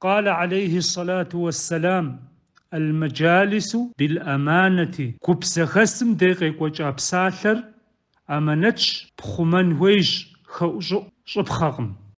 قال عليه الصلاة والسلام المجالس بالأمانة كبس خسم دقيق وجاب ساثر أمانتش بخمان ويش خوش شبخغم